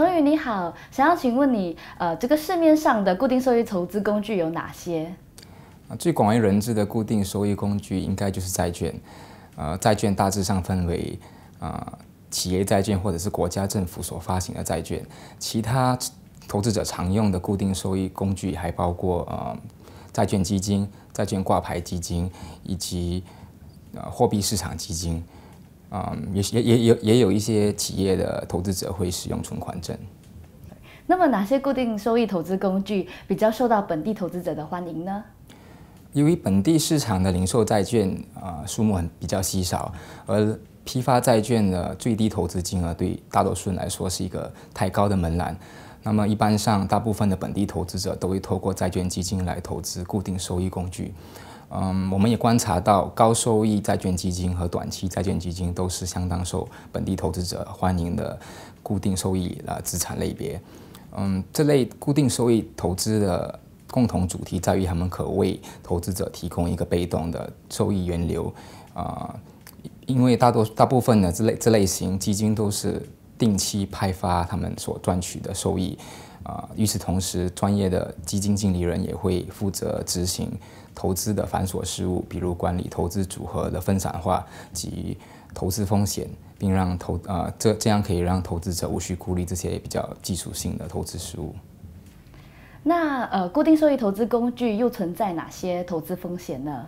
童宇你好，想要请问你，呃，这个市面上的固定收益投资工具有哪些？最广为人知的固定收益工具应该就是债券。呃，债券大致上分为呃，企业债券或者是国家政府所发行的债券。其他投资者常用的固定收益工具还包括呃，债券基金、债券挂牌基金以及呃货币市场基金。嗯，也也也也也有一些企业的投资者会使用存款证。那么哪些固定收益投资工具比较受到本地投资者的欢迎呢？由于本地市场的零售债券啊数目很比较稀少，而批发债券的最低投资金额对大多数人来说是一个太高的门槛，那么一般上大部分的本地投资者都会透过债券基金来投资固定收益工具。嗯，我们也观察到高收益债券基金和短期债券基金都是相当受本地投资者欢迎的固定收益啊资产类别。嗯，这类固定收益投资的共同主题在于，他们可为投资者提供一个被动的收益源流啊，因为大多大部分的这类这类型基金都是。定期派发他们所赚取的收益，啊，与此同时，专业的基金经理人也会负责执行投资的繁琐事务，比如管理投资组合的分散化及投资风险，并让投啊这这样可以让投资者无需顾虑这些比较技术性的投资事务。那呃，固定收益投资工具又存在哪些投资风险呢？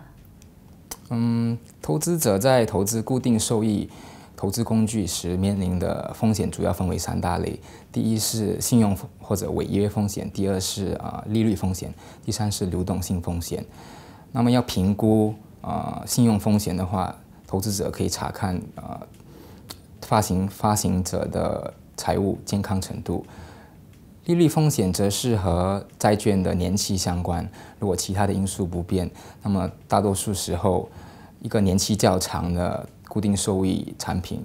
嗯，投资者在投资固定收益。投资工具时面临的风险主要分为三大类：第一是信用或者违约风险；第二是啊利率风险；第三是流动性风险。那么要评估啊信用风险的话，投资者可以查看啊发行发行者的财务健康程度。利率风险则是和债券的年期相关。如果其他的因素不变，那么大多数时候，一个年期较长的。固定收益产品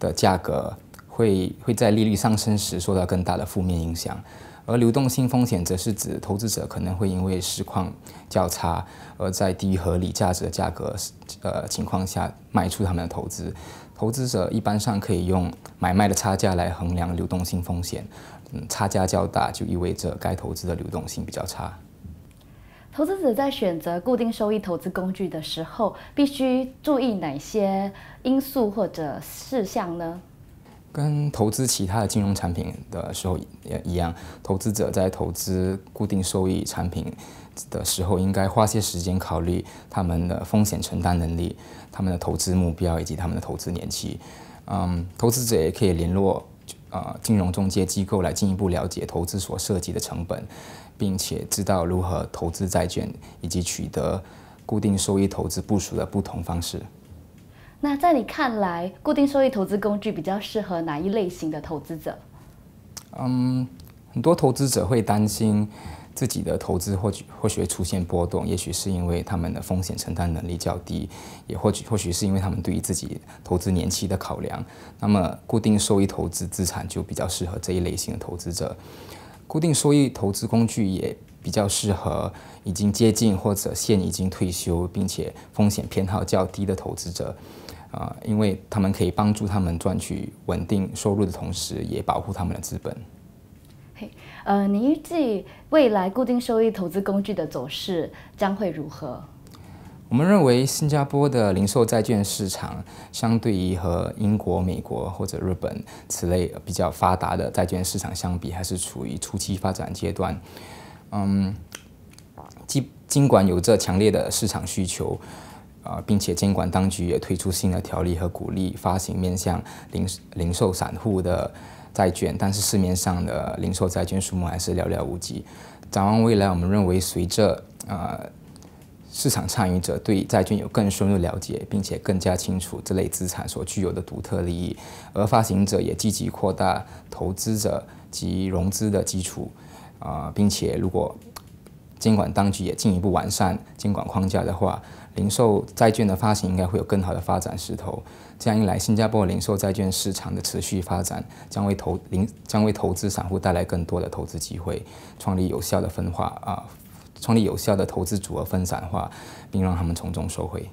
的价格会会在利率上升时受到更大的负面影响，而流动性风险则是指投资者可能会因为市况较差而在低于合理价值的价格呃情况下卖出他们的投资。投资者一般上可以用买卖的差价来衡量流动性风险，嗯，差价较大就意味着该投资的流动性比较差。投资者在选择固定收益投资工具的时候，必须注意哪些因素或者事项呢？跟投资其他的金融产品的时候也一样，投资者在投资固定收益产品的时候，应该花些时间考虑他们的风险承担能力、他们的投资目标以及他们的投资年期。嗯，投资者也可以联络。呃，金融中介机构来进一步了解投资所涉及的成本，并且知道如何投资债券以及取得固定收益投资部署的不同方式。那在你看来，固定收益投资工具比较适合哪一类型的投资者？嗯，很多投资者会担心。自己的投资或许或许出现波动，也许是因为他们的风险承担能力较低，也或许或许是因为他们对于自己投资年期的考量。那么，固定收益投资资产就比较适合这一类型的投资者。固定收益投资工具也比较适合已经接近或者现已经退休，并且风险偏好较低的投资者。啊，因为他们可以帮助他们赚取稳定收入的同时，也保护他们的资本。呃，你预计未来固定收益投资工具的走势将会如何？我们认为，新加坡的零售债券市场相对于和英国、美国或者日本此类比较发达的债券市场相比，还是处于初期发展阶段。嗯，尽尽管有着强烈的市场需求，啊，并且监管当局也推出新的条例和鼓励发行面向零零售散户的。债券，但是市面上的零售债券数目还是寥寥无几。展望未来，我们认为随着呃市场参与者对债券有更深入了解，并且更加清楚这类资产所具有的独特利益，而发行者也积极扩大投资者及融资的基础啊，并且如果。监管当局也进一步完善监管框架的话，零售债券的发行应该会有更好的发展势头。这样一来，新加坡零售债券市场的持续发展将为投零将为投资散户带来更多的投资机会，创立有效的分化啊，创立有效的投资组合分散化，并让他们从中收回。